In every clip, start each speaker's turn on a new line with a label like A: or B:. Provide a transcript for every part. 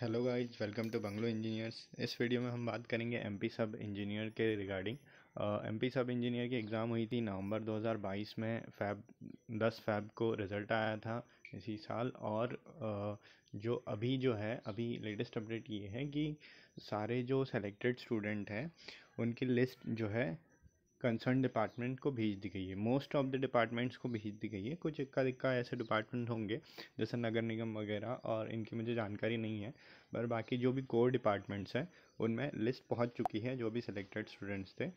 A: hello guys welcome to Bungalow Engineers इस video में हम बात करेंगे एमपी सब इंजीनियर के रिगार्डिंग एमपी सब इंजीनियर की एग्ज़ाम हुई थी नवंबर 2022 में फैब 10 फैब को रिज़ल्ट आया था इसी साल और uh, जो अभी जो है अभी लेटेस्ट अपडेट ये है कि सारे जो सेलेक्टेड स्टूडेंट हैं उनकी लिस्ट जो है कंसर्न डिपार्टमेंट को भेज दी गई है मोस्ट ऑफ द डिपार्टमेंट्स को भेज दी गई है कुछ इक्का दिक्का ऐसे डिपार्टमेंट होंगे जैसे नगर निगम वगैरह और इनकी मुझे जानकारी नहीं है पर बाकी जो भी कोर डिपार्टमेंट्स हैं उनमें लिस्ट पहुंच चुकी है जो भी सिलेक्टेड स्टूडेंट्स थे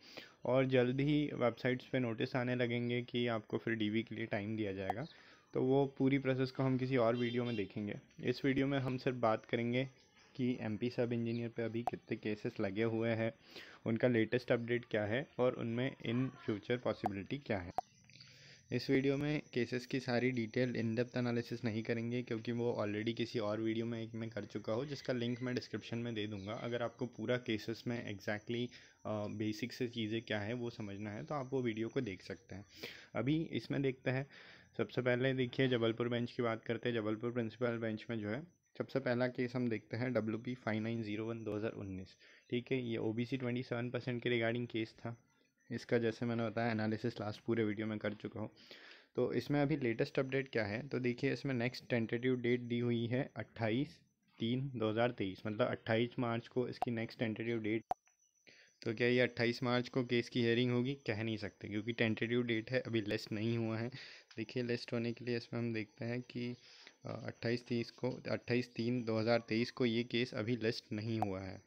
A: और जल्द ही वेबसाइट्स पर नोटिस आने लगेंगे कि आपको फिर डी के लिए टाइम दिया जाएगा तो वो पूरी प्रोसेस को हम किसी और वीडियो में देखेंगे इस वीडियो में हम सिर्फ बात करेंगे कि एमपी सब इंजीनियर पे अभी कितने केसेस लगे हुए हैं उनका लेटेस्ट अपडेट क्या है और उनमें इन फ्यूचर पॉसिबिलिटी क्या है इस वीडियो में केसेस की सारी डिटेल इन डेप्थ एनालिसिस नहीं करेंगे क्योंकि वो ऑलरेडी किसी और वीडियो में एक मैं कर चुका हूँ जिसका लिंक मैं डिस्क्रिप्शन में दे दूँगा अगर आपको पूरा केसेस में एग्जैक्टली बेसिक से चीज़ें क्या है वो समझना है तो आप वो वीडियो को देख सकते हैं अभी इसमें देखते हैं सबसे पहले देखिए जबलपुर बेंच की बात करते हैं जबलपुर प्रिंसिपल बेंच में जो है सबसे पहला केस हम देखते हैं W P five nine zero one दो हज़ार उन्नीस ठीक है ये O B C twenty seven percent के रिगार्डिंग केस था इसका जैसे मैंने बताया एनालिसिस लास्ट पूरे वीडियो में कर चुका हूँ तो इसमें अभी लेटेस्ट अपडेट क्या है तो देखिए इसमें नेक्स्ट टेंटेटिव डेट दी हुई है अट्ठाईस तीन दो हज़ार तेईस मतलब अट्ठाईस मार्च को इसकी नेक्स्ट टेंटेटिव डेट तो क्या ये अट्ठाईस मार्च को केस की हेयरिंग होगी कह नहीं सकते क्योंकि टेंटेटिव डेट है अभी लिस्ट नहीं हुआ है देखिए लिस्ट होने के लिए इसमें हम देखते हैं कि अट्ठाईस तेईस को अट्ठाईस तीन दो हज़ार तेईस को ये केस अभी लिस्ट नहीं हुआ है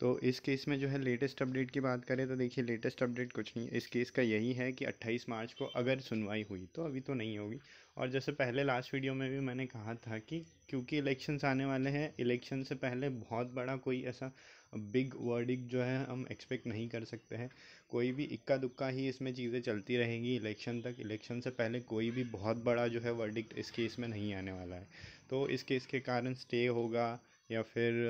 A: तो इस केस में जो है लेटेस्ट अपडेट की बात करें तो देखिए लेटेस्ट अपडेट कुछ नहीं इस केस का यही है कि अट्ठाईस मार्च को अगर सुनवाई हुई तो अभी तो नहीं होगी और जैसे पहले लास्ट वीडियो में भी मैंने कहा था कि क्योंकि इलेक्शंस आने वाले हैं इलेक्शन से पहले बहुत बड़ा कोई ऐसा बिग वर्डिक्ट जो है हम एक्सपेक्ट नहीं कर सकते हैं कोई भी इक्का दुक्का ही इसमें चीज़ें चलती रहेंगी इलेक्शन तक इलेक्शन से पहले कोई भी बहुत बड़ा जो है वर्डिक्ट इस केस में नहीं आने वाला है तो इस केस के कारण स्टे होगा या फिर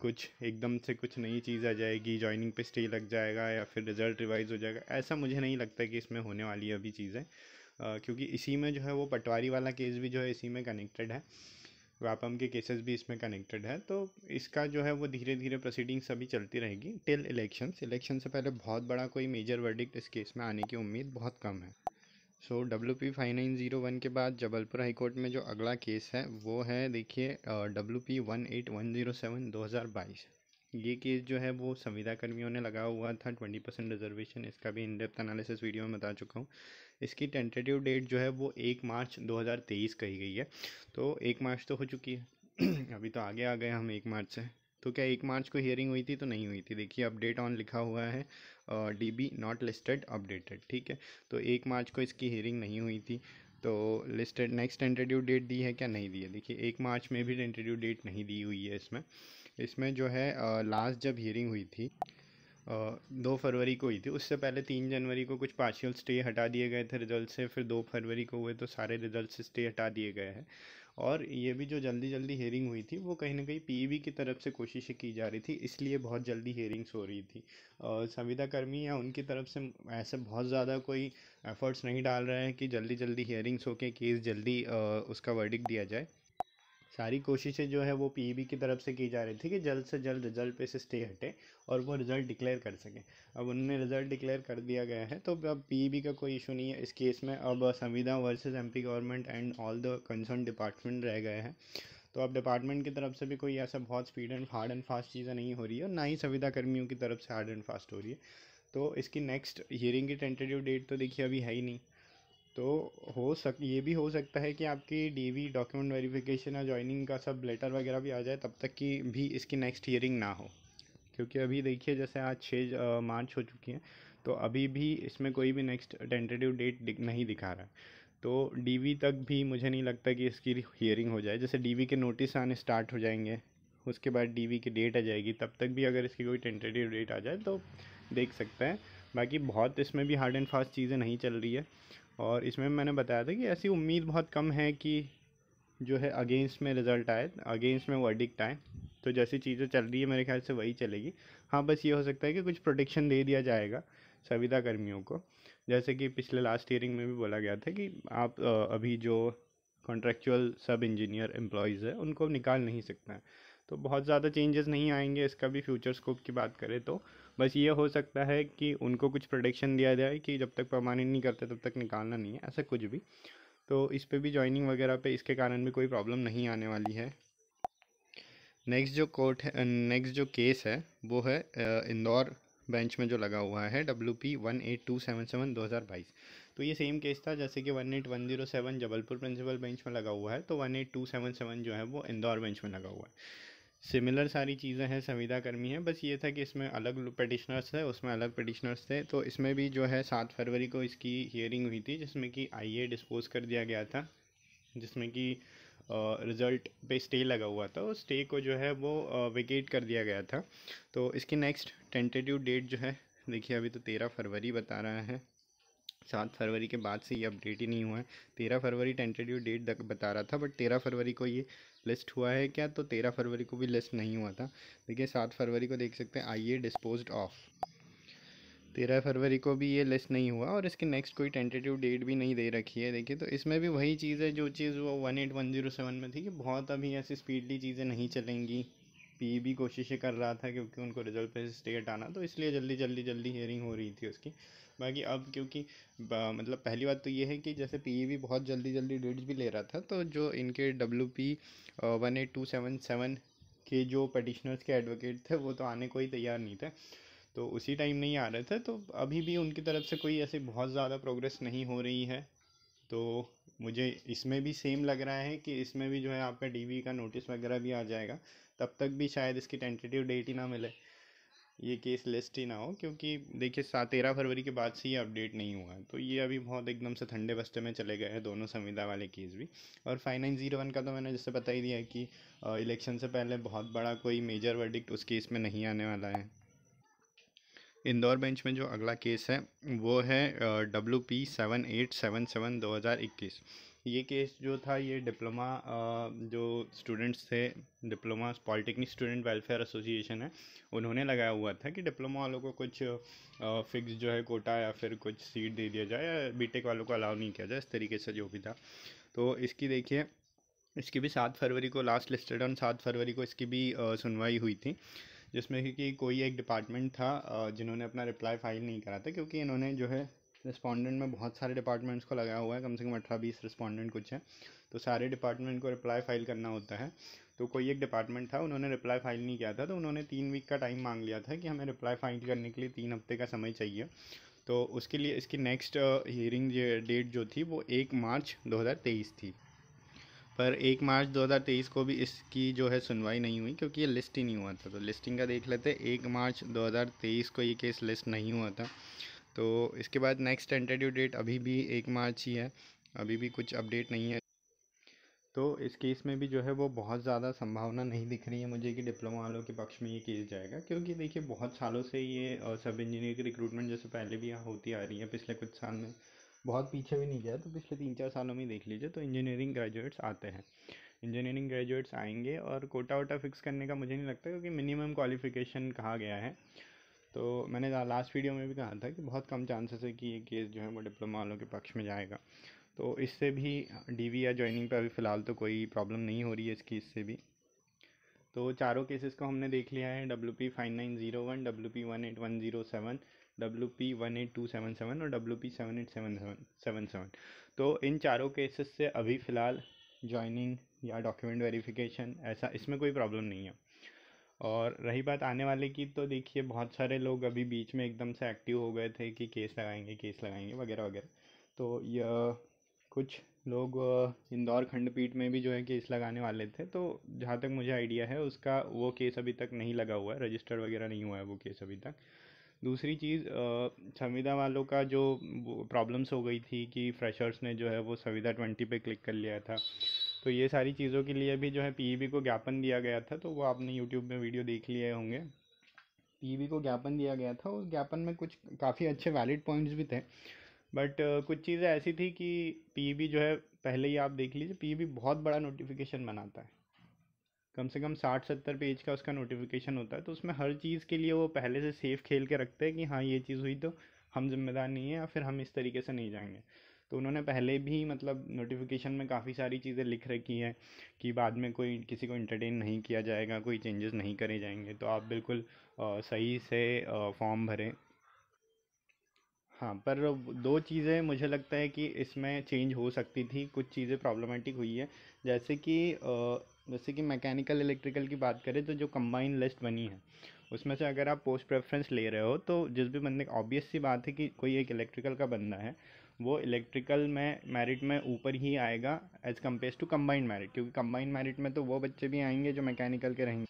A: कुछ एकदम से कुछ नई चीज़ आ जाएगी जॉइनिंग पे स्टे लग जाएगा या फिर रिज़ल्ट रिवाइज हो जाएगा ऐसा मुझे नहीं लगता कि इसमें होने वाली अभी चीज़ें क्योंकि इसी में जो है वो पटवारी वाला केस भी जो है इसी में कनेक्टेड है वापम के केसेस भी इसमें कनेक्टेड है तो इसका जो है वो धीरे धीरे प्रोसीडिंग सभी चलती रहेगी टिल इलेक्शन इलेक्शन से पहले बहुत बड़ा कोई मेजर वर्डिक्ट इस केस में आने की उम्मीद बहुत कम है so W P five nine zero one के बाद जबलपुर हाईकोर्ट में जो अगला केस है वो है देखिए W P one eight one zero seven दो हज़ार बाईस ये केस जो है वो संविदा कर्मियों ने लगा हुआ था ट्वेंटी परसेंट रिजर्वेशन इसका भी इन डेप्थ एनालिसिस वीडियो में बता चुका हूँ इसकी टेंटेटिव डेट जो है वो एक मार्च 2023 कही गई है तो एक मार्च तो हो चुकी है अभी तो आगे आ गए हम एक मार्च से तो क्या एक मार्च को हियरिंग हुई थी तो नहीं हुई थी देखिए अपडेट ऑन लिखा हुआ है D B not listed updated ठीक है तो एक मार्च को इसकी हियरिंग नहीं हुई थी तो लिस्टेड नेक्स्ट टेंटेटिव डेट दी है क्या नहीं दी है देखिए एक मार्च में भी टेंटेटिव डेट नहीं दी हुई है इसमें इसमें जो है लास्ट जब हियरिंग हुई थी दो फरवरी को हुई थी उससे पहले तीन जनवरी को कुछ पार्शियल स्टे हटा दिए गए थे रिजल्ट से फिर दो फरवरी को हुए तो सारे रिजल्ट से स्टे हटा दिए गए हैं और ये भी जो जल्दी जल्दी हेयरिंग हुई थी वो कहीं ना कहीं पीईबी e की तरफ से कोशिशें की जा रही थी इसलिए बहुत जल्दी हेयरिंग्स हो रही थी संविदा कर्मी या उनकी तरफ से ऐसे बहुत ज़्यादा कोई एफर्ट्स नहीं डाल रहे हैं कि जल्दी जल्दी हेयरिंग्स के केस जल्दी आ, उसका वर्डिक दिया जाए सारी कोशिशें जो है वो पीईबी e की तरफ से की जा रही थी कि जल्द से जल्द रिजल्ट पे से स्टे हटे और वो रिज़ल्ट डिक्लेयर कर सकें अब उन्होंने रिज़ल्ट डिक्लेयर कर दिया गया है तो अब पीईबी e का कोई इशू नहीं है इस केस में अब संविधा versus MP government and all the concern department रह गए हैं तो अब डिपार्टमेंट की तरफ से भी कोई ऐसा बहुत speed and hard and fast चीज़ें नहीं हो रही है और ना ही संविधा कर्मियों की तरफ से हार्ड एंड फास्ट हो रही है तो इसकी नेक्स्ट हियरिंग की टेंटेटिव डेट तो देखिए अभी है ही नहीं तो हो सक ये भी हो सकता है कि आपकी डीवी डॉक्यूमेंट वेरिफिकेशन या जॉइनिंग का सब लेटर वगैरह भी आ जाए तब तक कि भी इसकी नेक्स्ट हियरिंग ना हो क्योंकि अभी देखिए जैसे आज छः मार्च हो चुकी है तो अभी भी इसमें कोई भी नेक्स्ट टेंटेटिव डेट नहीं दिखा रहा है तो डीवी तक भी मुझे नहीं लगता कि इसकी हियरिंग हो जाए जैसे डीवी के नोटिस आने स्टार्ट हो जाएंगे उसके बाद डीवी की डेट आ जाएगी तब तक भी अगर इसकी कोई टेंटेटिव डेट आ जाए तो देख सकते हैं बाकी बहुत इसमें भी हार्ड एंड फास्ट चीज़ें नहीं चल रही है और इसमें मैंने बताया था कि ऐसी उम्मीद बहुत कम है कि जो है अगेंस्ट में रिज़ल्ट आए अगेंस्ट में वर्डिक्ट आए तो जैसी चीज़ें चल रही है मेरे ख्याल से वही चलेगी हाँ बस ये हो सकता है कि कुछ प्रोटेक्शन दे दिया जाएगा संविदा कर्मियों को जैसे कि पिछले लास्ट ईयरिंग में भी बोला गया था कि आप अभी जो कॉन्ट्रेक्चुअल सब इंजीनियर एम्प्लॉयज़ है उनको निकाल नहीं सकते हैं तो बहुत ज़्यादा चेंजेस नहीं आएंगे इसका भी फ्यूचर स्कोप की बात करें तो बस ये हो सकता है कि उनको कुछ प्रोडिक्शन दिया जाए कि जब तक परमानेंट नहीं करते तब तक निकालना नहीं है ऐसा कुछ भी तो इस पर भी ज्वाइनिंग वगैरह पे इसके कारण भी कोई प्रॉब्लम नहीं आने वाली है नेक्स्ट जो कोर्ट है नेक्स्ट जो केस है वो है इंदौर बेंच में जो लगा हुआ है W P one eight two seven seven दो हज़ार बाईस तो ये सेम केस था जैसे कि one eight one zero seven Jabalpur principal bench में लगा हुआ है तो one eight two seven seven जो है वो इंदौर बेंच में लगा हुआ है सिमिलर सारी चीज़ें हैं संविदा कर्मी हैं बस ये था कि इसमें अलग पटिशनर्स थे उसमें अलग पटिशनर्स थे तो इसमें भी जो है सात फरवरी को इसकी हियरिंग हुई थी जिसमें कि आईए डिस्पोज कर दिया गया था जिसमें कि रिज़ल्ट पे स्टे लगा हुआ था उस स्टे को जो है वो वेकेट कर दिया गया था तो इसकी नेक्स्ट टेंटेटिव डेट जो है देखिए अभी तो तेरह फरवरी बता रहा है सात फरवरी के बाद से ये अपडेट ही नहीं हुआ है तेरह फरवरी टेंटेटिव डेट बता रहा था बट तेरह फरवरी को ये लिस्ट हुआ है क्या तो तेरह फरवरी को भी लिस्ट नहीं हुआ था देखिए सात फरवरी को देख सकते हैं आइए डिस्पोज ऑफ तेरह फरवरी को भी ये लिस्ट नहीं हुआ और इसकी नेक्स्ट कोई टेंटेटिव डेट भी नहीं दे रखी है देखिए तो इसमें भी वही चीज़ है जो चीज़ वो one eight one zero seven में थी कि बहुत अभी ऐसी स्पीडली चीज़ें नहीं चलेंगी पी भी कोशिशें कर रहा था क्योंकि उनको रिजल्ट पे स्टेट आना तो इसलिए जल्दी जल्दी जल्दी हियरिंग हो रही थी उसकी बाकी अब क्योंकि मतलब पहली बात तो ये है कि जैसे पी e बहुत जल्दी जल्दी डेट्स भी ले रहा था तो जो इनके W P one eight two seven seven के जो पटिशनर्स के एडवोकेट थे वो तो आने को ही तैयार नहीं थे तो उसी टाइम नहीं आ रहे थे तो अभी भी उनकी तरफ से कोई ऐसे बहुत ज़्यादा प्रोग्रेस नहीं हो रही है तो मुझे इसमें भी सेम लग रहा है कि इसमें भी जो है आपका डीवी का नोटिस वगैरह भी आ जाएगा तब तक भी शायद इसकी टेंटेटिव डेट ही ना मिले ये केस लिस्ट ही ना हो क्योंकि देखिए सात तेरह फरवरी के बाद से ये अपडेट नहीं हुआ तो ये अभी बहुत एकदम से ठंडे बस्ते में चले गए हैं दोनों संविदा वाले केस भी और फाइव नाइन जीरो वन का तो मैंने जैसे बता ही दिया कि इलेक्शन से पहले बहुत बड़ा कोई मेजर वर्डिक्ट उस केस में नहीं आने वाला है इंदौर बेंच में जो अगला केस है वो है W P seven eight seven seven दो हज़ार इक्कीस ये केस जो था ये डिप्लोमा जो स्टूडेंट्स थे diploma polytechnic student welfare association है उन्होंने लगाया हुआ था कि डिप्लोमा वालों को कुछ फिक्स जो है कोटा या फिर कुछ सीट दे दिया जाए या बीटेक वालों को अलाउ नहीं किया जाए इस तरीके से जो भी था तो इसकी देखिए इसकी भी सात फरवरी को लास्ट लिस्टेड ऑन सात फरवरी को इसकी भी सुनवाई हुई थी जिसमें कि कोई एक डिपार्टमेंट था जिन्होंने अपना रिप्लाई फाइल नहीं करा था क्योंकि इन्होंने जो है रिस्पॉन्डेंट में बहुत सारे डिपार्टमेंट्स को लगाया हुआ है कम से कम अठारह बीस रिस्पॉन्डेंट कुछ हैं तो सारे डिपार्टमेंट को रिप्लाई फाइल करना होता है तो कोई एक डिपार्टमेंट था उन्होंने रिप्लाई फाइल नहीं किया था तो उन्होंने तीन वीक का टाइम मांग लिया था कि हमें रिप्लाई फाइल करने के लिए तीन हफ्ते का समय चाहिए तो उसके लिए इसकी नेक्स्ट हियरिंग डेट जो थी वो एक मार्च दो थी पर एक मार्च 2023 को भी इसकी जो है सुनवाई नहीं हुई क्योंकि ये लिस्ट ही नहीं हुआ था तो लिस्टिंग का देख लेते एक मार्च 2023 को ये केस लिस्ट नहीं हुआ था तो इसके बाद नेक्स्ट टेंटेटिव डेट अभी भी एक मार्च ही है अभी भी कुछ अपडेट नहीं है तो इस केस में भी जो है वो बहुत ज़्यादा संभावना नहीं दिख रही है मुझे कि डिप्लोमा वालों के पक्ष में ये केस जाएगा क्योंकि देखिए बहुत सालों से ये सब इंजीनियर की रिक्रूटमेंट जैसे पहले भी होती आ रही है पिछले कुछ साल में बहुत पीछे भी नहीं गया तो पिछले तीन चार सालों में देख लीजिए तो इंजीनियरिंग ग्रेजुएट्स आते हैं इंजीनियरिंग ग्रेजुएट्स आएंगे और कोटा वोटा फिक्स करने का मुझे नहीं लगता क्योंकि मिनिमम क्वालिफिकेशन कहा गया है तो मैंने लास्ट वीडियो में भी कहा था कि बहुत कम चांसेस है कि ये केस जो है वो डिप्लोमा वालों के पक्ष में जाएगा तो इससे भी वी या ज्वाइनिंग पर अभी फ़िलहाल तो कोई प्रॉब्लम नहीं हो रही है इस केस से भी तो चारों केसेस को हमने देख लिया है W P five nine zero one W P one eight one zero seven W P one eight two seven seven और W P seven eight seven seven seven seven तो इन चारों केसेस से अभी फ़िलहाल ज्वाइनिंग या डॉक्यूमेंट वेरिफिकेशन ऐसा इसमें कोई प्रॉब्लम नहीं है और रही बात आने वाले की तो देखिए बहुत सारे लोग अभी बीच में एकदम से एक्टिव हो गए थे कि केस लगाएंगे केस लगाएंगे वगैरह वगैरह तो यह कुछ लोग इंदौर खंडपीठ में भी जो है केस लगाने वाले थे तो जहाँ तक मुझे आइडिया है उसका वो केस अभी तक नहीं लगा हुआ है रजिस्टर वगैरह नहीं हुआ है वो केस अभी तक दूसरी चीज़ संविदा वालों का जो प्रॉब्लम्स हो गई थी कि फ्रेशर्स ने जो है वो संविदा ट्वेंटी पे क्लिक कर लिया था तो ये सारी चीज़ों के लिए भी जो है पीईबी e को ज्ञापन दिया गया था तो वो आपने यूट्यूब में वीडियो देख लिए होंगे पीईबी e को ज्ञापन दिया गया था उस ज्ञापन में कुछ काफ़ी अच्छे वैलिड पॉइंट्स भी थे बट uh, कुछ चीज़ें ऐसी थी कि पीईबी e जो है पहले ही आप देख लीजिए पीईबी बहुत बड़ा नोटिफिकेशन बनाता है कम से कम साठ सत्तर पेज का उसका नोटिफिकेशन होता है तो उसमें हर चीज़ के लिए वो पहले से सेफ खेल के रखते हैं कि हाँ ये चीज़ हुई तो हम जिम्मेदार नहीं है या फिर हम इस तरीके से नहीं जाएंगे तो उन्होंने पहले भी मतलब नोटिफिकेशन में काफ़ी सारी चीज़ें लिख रखी हैं कि बाद में कोई किसी को इंटरटेन नहीं किया जाएगा कोई चेंजेस नहीं करे जाएंगे तो आप बिल्कुल सही से फॉर्म भरें हाँ पर दो चीज़ें मुझे लगता है कि इसमें चेंज हो सकती थी कुछ चीज़ें प्रॉब्लमेटिक हुई है जैसे कि जैसे कि मैकेनिकल इलेक्ट्रिकल की बात करें तो जो कंबाइन लिस्ट बनी है उसमें से अगर आप पोस्ट प्रेफरेंस ले रहे हो तो जिस भी बंदे ऑब्वियस सी बात है कि कोई एक इलेक्ट्रिकल का बंदा है वो इलेक्ट्रिकल में मेरिट में ऊपर ही आएगा as compare to combined merit क्योंकि कम्बाइंड मेरिट में तो वो बच्चे भी आएंगे जो मैकेनिकल के रहेंगे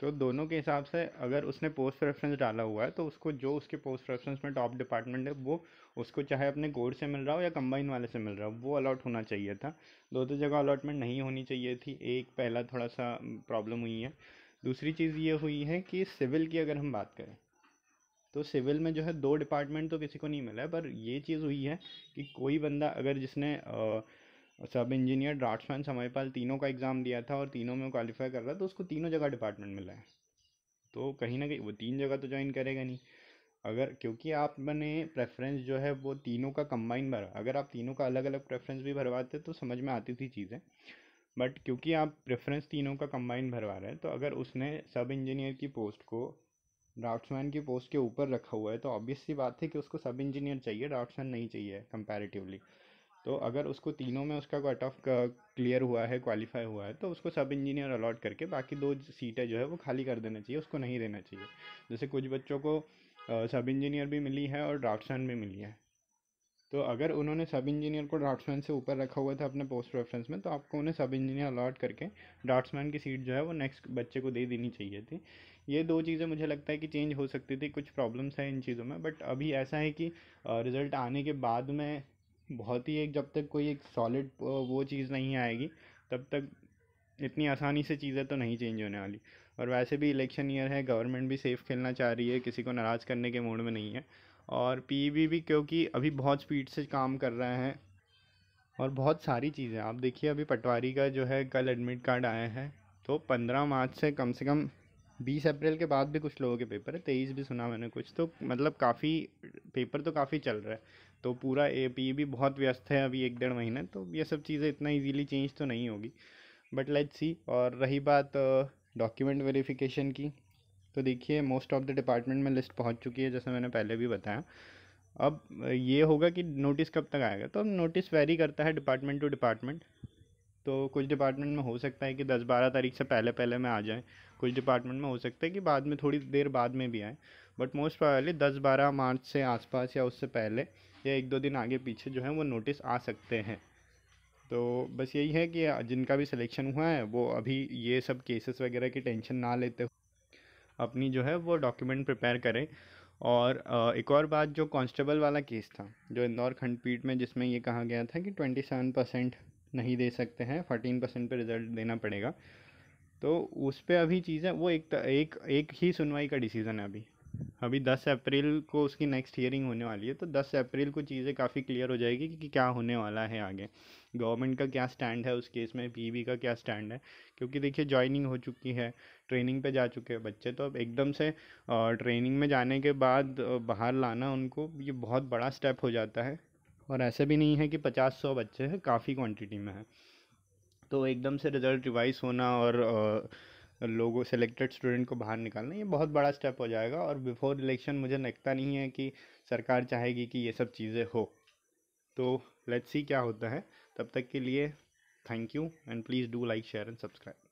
A: तो दोनों के हिसाब से अगर उसने पोस्ट रेफरेंस डाला हुआ है तो उसको जो उसके पोस्ट रेफरेंस में टॉप डिपार्टमेंट है वो उसको चाहे अपने कोर्स से मिल रहा हो या कंबाइन वाले से मिल रहा हो वो अलॉट होना चाहिए था दो दो तो जगह अलॉटमेंट नहीं होनी चाहिए थी एक पहला थोड़ा सा प्रॉब्लम हुई है दूसरी चीज़ ये हुई है कि सिविल की अगर हम बात करें तो सिविल में जो है दो डिपार्टमेंट तो किसी को नहीं मिला है पर ये चीज़ हुई है कि कोई बंदा अगर जिसने आ, सब इंजीनियर ड्राफ्टमैन समयपाल तीनों का एग्ज़ाम दिया था और तीनों में क्वालिफाई कर रहा तो उसको तीनों जगह डिपार्टमेंट मिला है तो कहीं ना कहीं वो तीन जगह तो ज्वाइन करेगा नहीं अगर क्योंकि आप मैंने प्रेफरेंस जो है वो तीनों का कंबाइन भरा अगर आप तीनों का अलग अलग प्रेफरेंस भी भरवाते तो समझ में आती थी चीज़ें बट क्योंकि आप प्रेफरेंस तीनों का कंबाइन भरवा रहे हैं तो अगर उसने सब इंजीनियर की पोस्ट को ड्राफ्ट्समैन की पोस्ट के ऊपर रखा हुआ है तो ऑब्वियसली बात है कि उसको सब इंजीनियर चाहिए ड्राफ्ट्समैन नहीं चाहिए कंपैरेटिवली तो अगर उसको तीनों में उसका कट ऑफ क्लियर हुआ है क्वालिफाई हुआ है तो उसको सब इंजीनियर अलॉट करके बाकी दो सीटें जो है वो खाली कर देना चाहिए उसको नहीं देना चाहिए जैसे कुछ बच्चों को सब uh, इंजीनियर भी मिली है और ड्राफ्ट्समैन भी मिली है तो अगर उन्होंने सब इंजीनियर को ड्राफ्ट्समैन से ऊपर रखा हुआ था अपने पोस्ट रेफरेंस में तो आपको उन्हें सब इंजीनियर अलॉट करके ड्राफ्ट्समैन की सीट जो है वो नेक्स्ट बच्चे को दे देनी चाहिए थी ये दो चीज़ें मुझे लगता है कि चेंज हो सकती थी कुछ प्रॉब्लम्स हैं इन चीज़ों में बट अभी ऐसा है कि रिज़ल्ट आने के बाद में बहुत ही एक जब तक कोई एक सॉलिड वो चीज़ नहीं आएगी तब तक इतनी आसानी से चीज़ें तो नहीं चेंज होने वाली और वैसे भी इलेक्शन ईयर है गवर्नमेंट भी सेफ़ खेलना चाह रही है किसी को नाराज़ करने के मूड में नहीं है और पी भी क्योंकि अभी बहुत स्पीड से काम कर रहे हैं और बहुत सारी चीज़ें आप देखिए अभी पटवारी का जो है कल एडमिट कार्ड आया है तो पंद्रह मार्च से कम से कम बीस अप्रैल के बाद भी कुछ लोगों के पेपर है तेईस भी सुना मैंने कुछ तो मतलब काफ़ी पेपर तो काफ़ी चल रहा है तो पूरा ए पी भी बहुत व्यस्त है अभी एक डेढ़ महीना तो ये सब चीज़ें इतना इजीली चेंज तो नहीं होगी बट लेट्स सी और रही बात डॉक्यूमेंट वेरिफिकेशन की तो देखिए मोस्ट ऑफ द डिपार्टमेंट में लिस्ट पहुंच चुकी है जैसे मैंने पहले भी बताया अब ये होगा कि नोटिस कब तक आएगा तो अब नोटिस वेरी करता है डिपार्टमेंट टू डिपार्टमेंट तो कुछ डिपार्टमेंट में हो सकता है कि दस बारह तारीख से पहले पहले में आ जाए कुछ डिपार्टमेंट में हो सकता है कि बाद में थोड़ी देर बाद में भी आए बट मोस्ट प्रॉबली दस बारह मार्च से आसपास या उससे पहले या एक दो दिन आगे पीछे जो है वो नोटिस आ सकते हैं तो बस यही है कि जिनका भी सिलेक्शन हुआ है वो अभी ये सब केसेस वगैरह की टेंशन ना लेते अपनी जो है वो डॉक्यूमेंट प्रिपेयर करें और एक और बात जो कांस्टेबल वाला केस था जो इंदौर खंडपीठ में जिसमें ये कहा गया था कि ट्वेंटी सेवन परसेंट नहीं दे सकते हैं फोर्टीन परसेंट पर रिज़ल्ट देना पड़ेगा तो उस पर अभी चीज़ें वो एक एक एक ही सुनवाई का डिसीज़न है अभी अभी दस अप्रैल को उसकी नेक्स्ट हियरिंग होने वाली है तो दस अप्रैल को चीज़ें काफ़ी क्लियर हो जाएगी कि, कि क्या होने वाला है आगे गवर्नमेंट का क्या स्टैंड है उस केस में पी e का क्या स्टैंड है क्योंकि देखिए ज्वाइनिंग हो चुकी है ट्रेनिंग पे जा चुके हैं बच्चे तो अब एकदम से ट्रेनिंग में जाने के बाद बाहर लाना उनको ये बहुत बड़ा स्टेप हो जाता है और ऐसे भी नहीं है कि पचास सौ बच्चे हैं काफ़ी क्वान्टिटी में हैं तो एकदम से रिज़ल्ट रिवाइज होना और लोगों सेलेक्टेड स्टूडेंट को बाहर निकालना ये बहुत बड़ा स्टेप हो जाएगा और बिफोर इलेक्शन मुझे लगता नहीं है कि सरकार चाहेगी कि ये सब चीज़ें हो तो लेट्स सी क्या होता है तब तक के लिए thank you and please do like share and subscribe